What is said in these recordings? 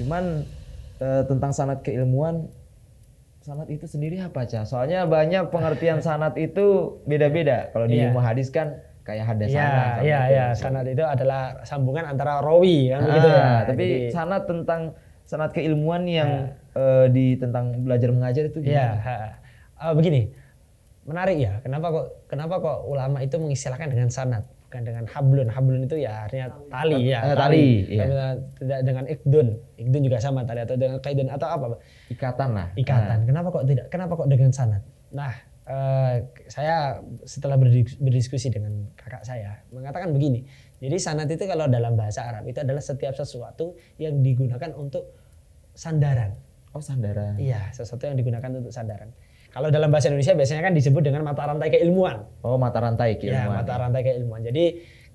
Cuman e, tentang sanat keilmuan, sanat itu sendiri apa cah? Soalnya banyak pengertian sanat itu beda-beda. Kalau di yeah. hadis kan kayak hadis yeah, sanat. Iya, iya, gitu. sanat itu adalah sambungan antara rawi kan gitu ya. ah, ya. Tapi Jadi, sanat tentang sanat keilmuan yang yeah. e, eh, di tentang belajar mengajar itu gimana? Ya, uh, begini. Menarik ya. Kenapa kok kenapa kok ulama itu mengistilahkan dengan sanat? dengan hablun. Hablun itu ya artinya tali ya. Eh, tali. tali iya. Tidak dengan ikdun. Ikdun juga sama tali atau dengan kaidun atau apa? Ikatan lah. Ikatan. Nah. Kenapa kok tidak? Kenapa kok dengan sanat? Nah, eh, saya setelah berdiskusi dengan kakak saya mengatakan begini. Jadi sanat itu kalau dalam bahasa Arab itu adalah setiap sesuatu yang digunakan untuk sandaran. Oh sandaran. Iya, sesuatu yang digunakan untuk sandaran. Kalau dalam bahasa Indonesia biasanya kan disebut dengan mata rantai keilmuan. Oh, mata rantai ya, keilmuan. Ya, mata rantai keilmuan. Jadi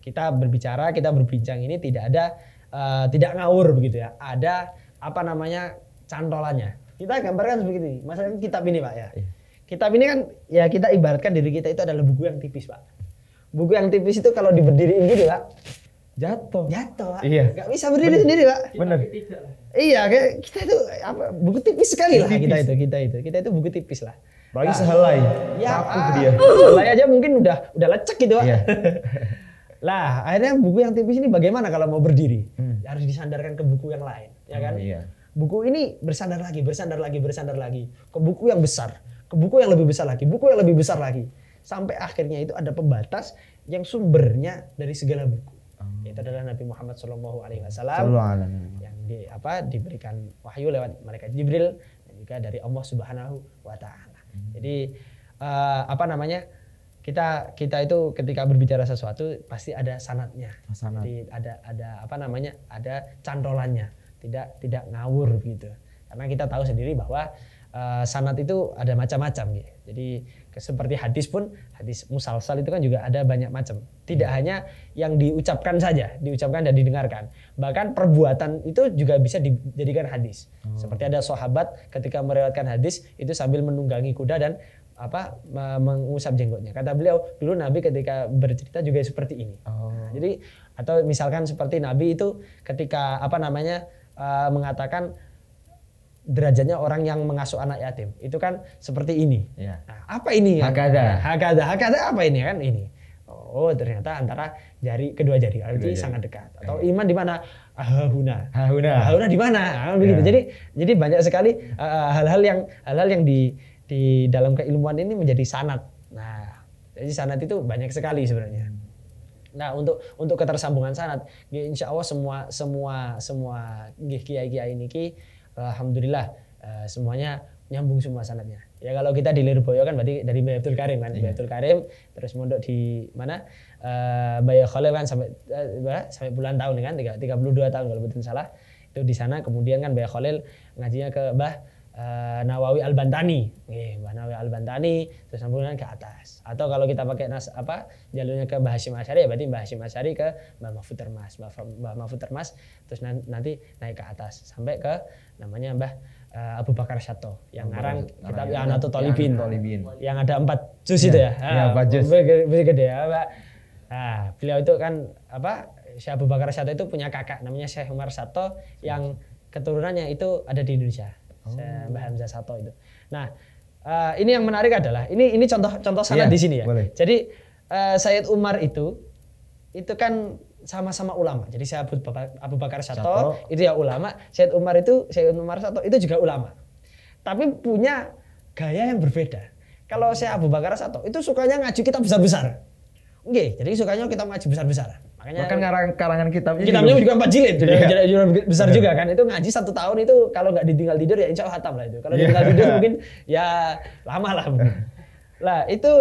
kita berbicara, kita berbincang ini tidak ada uh, tidak ngawur begitu ya. Ada apa namanya cantolannya. Kita gambarkan seperti ini. Masalah kitab ini, Pak ya. Iya. Kitab ini kan ya kita ibaratkan diri kita itu adalah buku yang tipis, Pak. Buku yang tipis itu kalau diberdiriin gitu, Pak jatuh jatuh iya nggak bisa berdiri bener. sendiri pak bener iya kayak kita itu apa buku tipis sekali lah kita itu kita itu kita itu buku tipis lah bagi nah, sehelai ya aku ah, dia sehelai aja mungkin udah udah lecek gitu pak iya. lah akhirnya buku yang tipis ini bagaimana kalau mau berdiri hmm. harus disandarkan ke buku yang lain ya kan hmm, iya. buku ini bersandar lagi bersandar lagi bersandar lagi ke buku yang besar ke buku yang lebih besar lagi buku yang lebih besar lagi sampai akhirnya itu ada pembatas yang sumbernya dari segala buku Hmm. Itu adalah Nabi Muhammad Shallallahu Alaihi Wasallam yang di apa diberikan wahyu lewat malaikat Jibril dan juga dari Allah Subhanahu Wa Taala. Hmm. Jadi uh, apa namanya kita kita itu ketika berbicara sesuatu pasti ada sanatnya. Sanat. Jadi ada ada apa namanya ada cantolannya. Tidak tidak ngawur gitu. Karena kita tahu sendiri bahwa Eh, sanat itu ada macam-macam gitu. Jadi seperti hadis pun hadis musalsal itu kan juga ada banyak macam. Tidak hmm. hanya yang diucapkan saja, diucapkan dan didengarkan. Bahkan perbuatan itu juga bisa dijadikan hadis. Hmm. Seperti ada sahabat ketika merewatkan hadis itu sambil menunggangi kuda dan apa mengusap jenggotnya. Kata beliau dulu Nabi ketika bercerita juga seperti ini. Oh. Nah, jadi atau misalkan seperti Nabi itu ketika apa namanya uh, mengatakan derajatnya orang yang mengasuh anak yatim itu kan seperti ini ya. nah, apa ini hakada hakada hakada apa ini kan ini oh ternyata antara jari kedua jari jari. sangat dekat iya. atau iman di mana ahuna ahuna ahuna di mana ah, begitu ya. jadi jadi banyak sekali eh, eh, hal-hal uh, yang hal-hal yang di di dalam keilmuan ini menjadi sanat nah jadi sanat itu banyak sekali sebenarnya Nah untuk untuk ketersambungan sanat, ya insya Allah semua semua semua kiai kiai ini alhamdulillah uh, semuanya nyambung semua sanatnya. Ya kalau kita di Lirboyo kan berarti dari Mbak Abdul Karim kan, Mbak iya. Abdul Karim terus mondok di mana uh, eh, Mbak Khalil kan sampai uh, sampai bulan tahun kan 32 tahun kalau betul salah. Itu di sana kemudian kan Mbak Khalil ngajinya ke Mbah Eh, Nawawi Al Bantani, Mbah Nawawi Al Bantani terus sambungan ke atas. Atau kalau kita pakai nas apa jalurnya ke Mbah Hashim Asyari ya berarti Mbah Hashim Asyari ke Mbah Mahfud Termas, Mbah, Mbah Mahfud Termas terus nanti naik ke atas sampai ke namanya Mbah eh, Abu Bakar Sato yang ngarang kitab ya, atau Tolibin, yang ada empat juz iya, ya, itu ya. ya ah, empat juz. Gede ya, Mbak. Nah, beliau itu kan apa Syekh Abu Bakar Sato itu punya kakak namanya Syekh Umar Sato yang keturunannya itu ada di Indonesia oh. Mbah Hamzah Sato itu. Nah, uh, ini yang menarik adalah ini ini contoh-contoh sana yeah, di sini ya. Boleh. Jadi uh, eh, Sayyid Umar itu itu kan sama-sama ulama. Jadi saya Abu Bakar, Abu Bakar Sato, itu ya ulama, Sayyid Umar itu Sayyid Umar Sato itu juga ulama. Tapi punya gaya yang berbeda. Kalau saya Abu Bakar Sato itu sukanya ngaji kita besar-besar. Oke, jadi sukanya kita ngaji besar-besar. Makanya Bahkan karang karangan kitabnya, kitabnya juga, empat jilid, jadi yeah. jurnal besar iya. juga kan. Itu ngaji satu tahun itu kalau nggak ditinggal tidur ya insya Allah hatam lah itu. Kalau yeah. ditinggal tidur mungkin ya lama lah. lah itu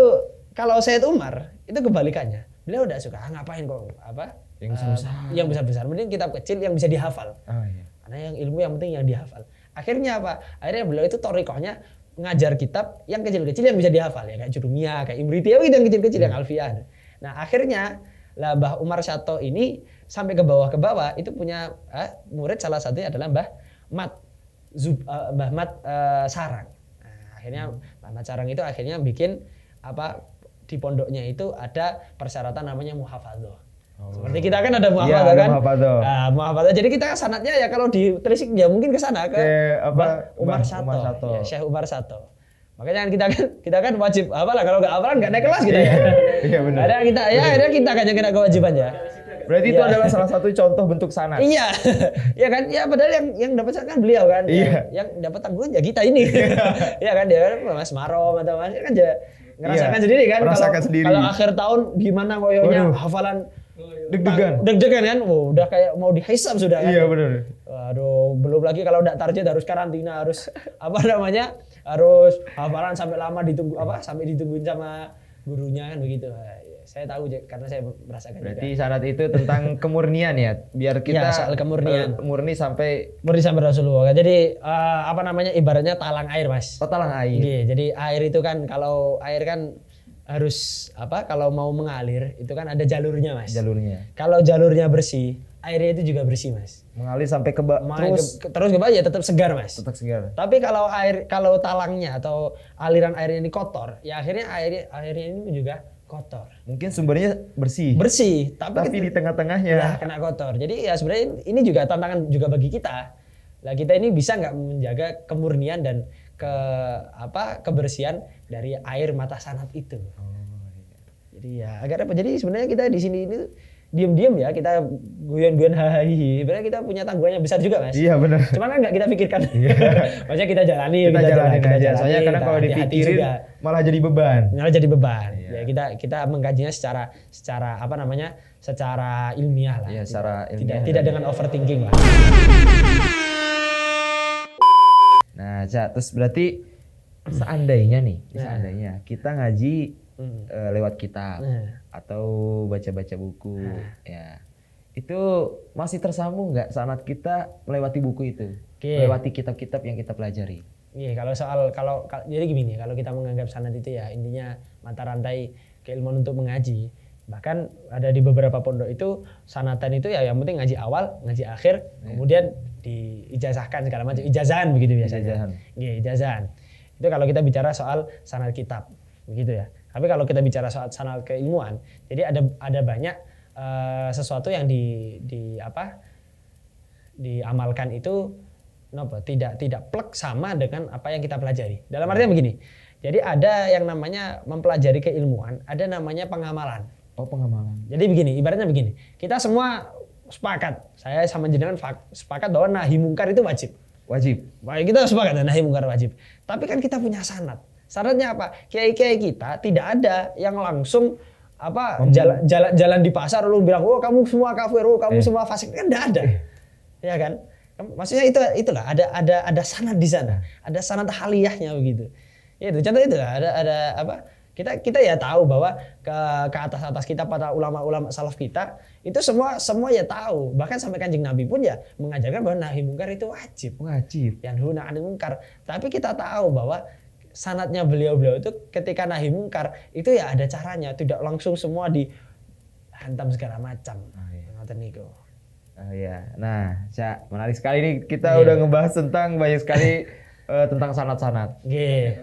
kalau itu Umar itu kebalikannya. Beliau udah suka ah, ngapain kok apa? Yang eh, besar besar. Uh, yang besar besar. Mending kitab kecil yang bisa dihafal. Oh, iya. Karena yang ilmu yang penting yang dihafal. Akhirnya apa? Akhirnya beliau itu torikohnya ngajar kitab yang kecil-kecil yang bisa dihafal ya kayak Jurumia, kayak Ibritiyah, yang kecil-kecil hmm. yang Alfian. Nah akhirnya lah Mbah Umar Sato ini sampai ke bawah ke bawah itu punya eh, murid salah satunya adalah Mbah Mat Zub, uh, Mbah Mat uh, Sarang. Nah, akhirnya hmm. Mbah Mat Sarang itu akhirnya bikin apa di pondoknya itu ada persyaratan namanya muhafadzah. Oh. Seperti kita kan ada muhafadah ya, kan? Muhafadah. Nah, Jadi kita sanatnya ya kalau di Trisik ya mungkin ke sana ke, ke apa, Umar, Umar Sato. Umar Sato. Ya, Syekh Umar Sato. Makanya kan kita kan kita kan wajib apalah kalau nggak apalan nggak naik kelas kita ya. Iya, iya, iya benar. Ada kita ya akhirnya kita kan yang kena kewajiban ya. Berarti itu iya. adalah salah satu contoh bentuk sana. Iya. Iya kan? Ya padahal yang yang dapat sana kan beliau kan. Iya. Yang, dapat tanggungan ya kita ini. Iya kan dia kan Mas Marom atau Mas ya kan aja ngerasakan sendiri kan merasakan kalau, sendiri. kalau akhir tahun gimana koyonya hafalan deg-degan deg-degan kan Wah, udah kayak mau dihisap sudah kan iya benar aduh belum lagi kalau udah target harus karantina harus apa namanya harus hafalan sampai lama ditunggu apa sampai ditungguin sama gurunya kan begitu iya. saya tahu karena saya merasakan berarti juga. syarat itu tentang kemurnian ya biar iya, kita ya, soal kemurnian eh, murni sampai murni sampai Rasulullah jadi uh, apa namanya ibaratnya talang air mas oh, talang air Gih, iya, jadi air itu kan kalau air kan harus apa kalau mau mengalir itu kan ada jalurnya mas jalurnya kalau jalurnya bersih airnya itu juga bersih mas mengalir sampai ke ba- terus ke, terus ke bawah ya tetap segar mas tetap segar tapi kalau air kalau talangnya atau aliran airnya ini kotor ya akhirnya air airnya ini juga kotor mungkin sumbernya bersih bersih tapi, tapi di tengah-tengahnya ya, kena kotor jadi ya sebenarnya ini juga tantangan juga bagi kita lah kita ini bisa nggak menjaga kemurnian dan ke apa kebersihan dari air mata sanat itu oh, iya. jadi ya agar apa jadi sebenarnya kita di sini ini diem-diem ya kita guyon-guyon hahaha. Berarti kita punya tanggungannya besar juga, Mas. Iya, benar. Cuman kan nggak kita pikirkan. Iya. Maksudnya kita jalani, kita, kita jalani, kita jalani. Soalnya karena kalau dipikirin juga, malah jadi beban. Malah jadi beban. Iya. Ya kita kita mengkajinya secara secara apa namanya? secara ilmiah lah. Iya, secara ilmiah. Tidak, tidak dengan overthinking lah. Nah, Cak, terus berarti seandainya nih, nah. seandainya kita ngaji hmm. uh, lewat kitab hmm. atau baca-baca buku hmm. ya itu masih tersambung nggak sanat kita melewati buku itu okay. melewati kitab-kitab yang kita pelajari iya yeah, kalau soal kalau, jadi gini kalau kita menganggap sanat itu ya intinya mata rantai keilmuan untuk mengaji bahkan ada di beberapa pondok itu sanatan itu ya yang penting ngaji awal ngaji akhir yeah. kemudian diijazahkan segala macam ijazahan begitu biasanya ijazahan. Yeah, ijazahan itu kalau kita bicara soal sanat kitab begitu ya tapi kalau kita bicara soal sanal keilmuan, jadi ada ada banyak uh, sesuatu yang di di apa diamalkan itu nopo tidak tidak plek sama dengan apa yang kita pelajari. Dalam artinya begini. Jadi ada yang namanya mempelajari keilmuan, ada namanya pengamalan. Oh, pengamalan. Jadi begini, ibaratnya begini. Kita semua sepakat. Saya sama jenengan sepakat bahwa nahi mungkar itu wajib. Wajib. Baik, kita sepakat nah, nahi mungkar wajib. Tapi kan kita punya sanat Syaratnya apa? Kiai-kiai kita tidak ada yang langsung apa jalan, jalan di pasar lu bilang oh kamu semua kafir oh kamu eh. semua fasik kan tidak ada eh. ya kan maksudnya itu itulah ada ada ada sanad di sana iya. ada sanad haliyahnya begitu ya itu contoh itu ada ada apa kita kita ya tahu bahwa ke ke atas atas kita para ulama-ulama salaf kita itu semua semua ya tahu bahkan sampai kanjeng nabi pun ya mengajarkan bahwa nahi mungkar itu wajib wajib yang huna anil mungkar tapi kita tahu bahwa sanatnya beliau-beliau itu ketika nahi mungkar itu ya ada caranya tidak langsung semua dihantam segala macam oh, iya. oh iya nah Cak menarik sekali nih kita yeah. udah ngebahas tentang banyak sekali uh, tentang sanat-sanat yeah.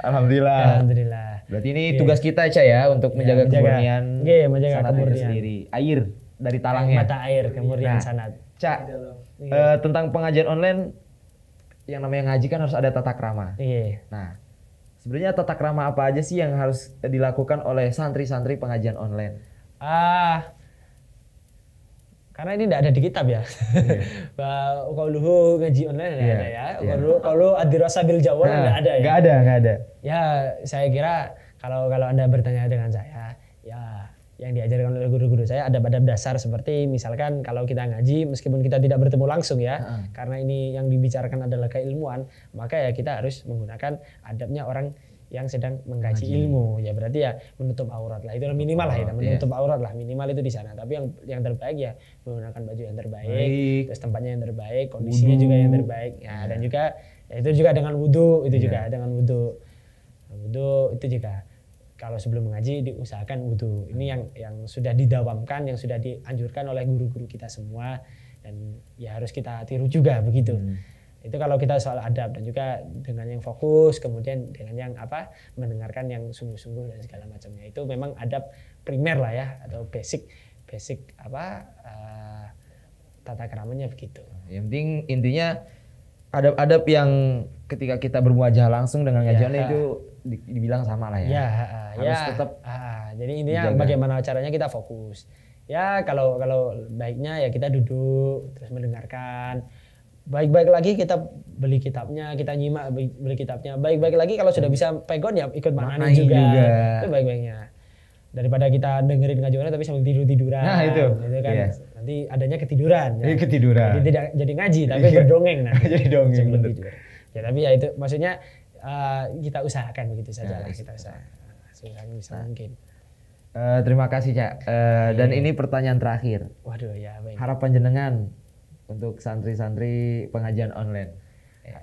Alhamdulillah. Alhamdulillah. Berarti ini yeah. tugas kita Cak ya untuk iya, menjaga, ya, menjaga kemurnian yeah, menjaga sanat kemurnian. itu sendiri. Air dari talangnya. Mata air kemurnian nah, sanat. Cak, uh, tentang pengajian online yang namanya ngaji kan harus ada tata krama. Iya. Nah, sebenarnya tata krama apa aja sih yang harus dilakukan oleh santri-santri pengajian online? Ah, karena ini tidak ada di kitab ya. Yeah. Iya. Kauluhu ngaji online tidak yeah. ada ya. Iya. Kalau kalau adirasa bil jawa nah, tidak ada ya. ada, tidak ada. Ya, saya kira kalau kalau Anda bertanya dengan saya, ya yang diajarkan oleh guru-guru saya ada pada dasar seperti misalkan kalau kita ngaji meskipun kita tidak bertemu langsung ya hmm. karena ini yang dibicarakan adalah keilmuan maka ya kita harus menggunakan adabnya orang yang sedang mengkaji ilmu ya berarti ya menutup aurat lah itu minimal lah ya menutup yeah. aurat lah minimal itu di sana tapi yang yang terbaik ya menggunakan baju yang terbaik Baik. terus tempatnya yang terbaik kondisinya wudu. juga yang terbaik ya, yeah. dan iya. juga ya itu juga dengan wudhu itu yeah. juga dengan wudhu wudhu itu juga iya kalau sebelum mengaji diusahakan wudhu. Ini yang yang sudah didawamkan, yang sudah dianjurkan oleh guru-guru kita semua dan ya harus kita tiru juga begitu. Hmm. Itu kalau kita soal adab dan juga dengan yang fokus, kemudian dengan yang apa mendengarkan yang sungguh-sungguh dan segala macamnya itu memang adab primer lah ya atau basic basic apa uh, tata keramanya begitu. Yang penting intinya adab-adab yang ketika kita bermuajah langsung dengan ngajian ya. itu dibilang sama lah ya. Ya, harus ya, tetap. Ah, jadi intinya dijaga. bagaimana caranya kita fokus. Ya kalau kalau baiknya ya kita duduk terus mendengarkan. Baik-baik lagi kita beli kitabnya, kita nyimak beli kitabnya. Baik-baik lagi kalau sudah hmm. bisa pegon ya ikut mana juga. juga. Itu baik-baiknya. Daripada kita dengerin ngajuannya tapi sambil tidur-tiduran. Nah, itu. Itu kan. Yeah. Nanti adanya ketiduran. Ya. Iya, ketiduran. Jadi tidak jadi ngaji tapi iya. berdongeng nanti. jadi dongeng Ya tapi ya itu maksudnya uh, kita usahakan begitu saja ya, lah nah, kita iya. usahakan bisa nah. mungkin. Uh, terima kasih Cak. Uh, dan ini pertanyaan terakhir. Waduh ya baik. Harapan jenengan untuk santri-santri pengajian online. Ya.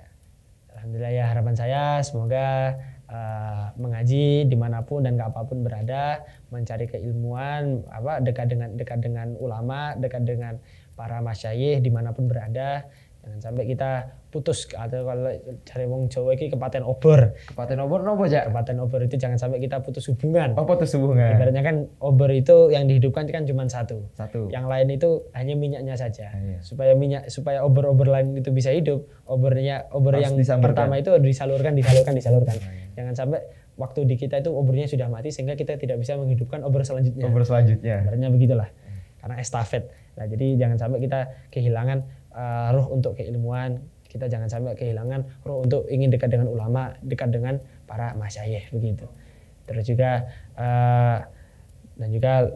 Alhamdulillah ya harapan saya semoga uh, mengaji dimanapun dan apapun berada, mencari keilmuan apa dekat dengan dekat dengan ulama, dekat dengan para masyayikh dimanapun berada Jangan sampai kita putus atau kalau cari wong Jawa iki kepaten obor. Kepaten obor nopo, Cak? Kepaten obor itu jangan sampai kita putus hubungan. Oh, putus hubungan. Ibaratnya kan obor itu yang dihidupkan kan cuma satu. Satu. Yang lain itu hanya minyaknya saja. Ah, iya. Supaya minyak supaya obor-obor lain itu bisa hidup, obornya obor Harus yang pertama itu disalurkan, disalurkan, disalurkan. Ah, iya. Jangan sampai waktu di kita itu obornya sudah mati sehingga kita tidak bisa menghidupkan obor selanjutnya. Obor selanjutnya. Ibaratnya begitulah. Karena estafet. Nah, jadi jangan sampai kita kehilangan uh, roh untuk keilmuan kita jangan sampai kehilangan roh untuk ingin dekat dengan ulama dekat dengan para masyayikh begitu terus juga uh, dan juga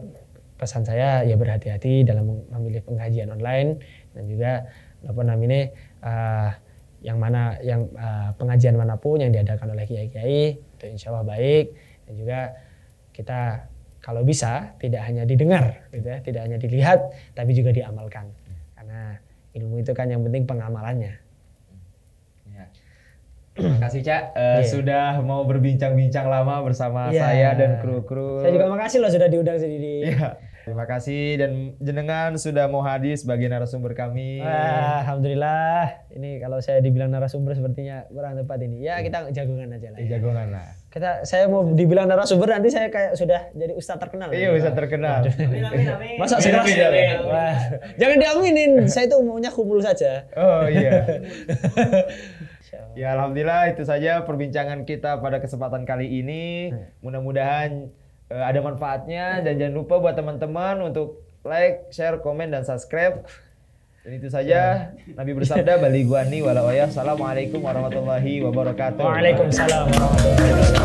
pesan saya ya berhati-hati dalam memilih pengajian online dan juga apa namanya uh, yang mana yang uh, pengajian manapun yang diadakan oleh kiai-kiai itu insya Allah baik dan juga kita kalau bisa tidak hanya didengar gitu ya tidak hanya dilihat tapi juga diamalkan karena ilmu itu kan yang penting pengamalannya. Ya. Terima kasih Cak uh, eh, yeah. sudah mau berbincang-bincang lama bersama yeah. saya dan kru-kru. Saya juga makasih loh sudah diundang sendiri. Yeah. Terima kasih dan jenengan sudah mau hadir sebagai narasumber kami. Ah, Alhamdulillah. Ini kalau saya dibilang narasumber sepertinya kurang tepat ini. Ya iya. kita jagongan aja lah. Ya. Jagongan lah. Kita saya mau dibilang narasumber nanti saya kayak sudah jadi ustadz terkenal. Iya, ustadz terkenal. Amin, amin, amin. Iya, iya, Wah, jangan diaminin. saya itu maunya kumul saja. Oh iya. Ya alhamdulillah itu saja perbincangan kita pada kesempatan kali ini. Hmm. Mudah-mudahan uh, ada manfaatnya dan jangan lupa buat teman-teman untuk like, share, komen dan subscribe. Dan itu saja ya. Nabi bersabda bali Guani ni Assalamualaikum warahmatullahi wabarakatuh. Waalaikumsalam warahmatullahi wabarakatuh.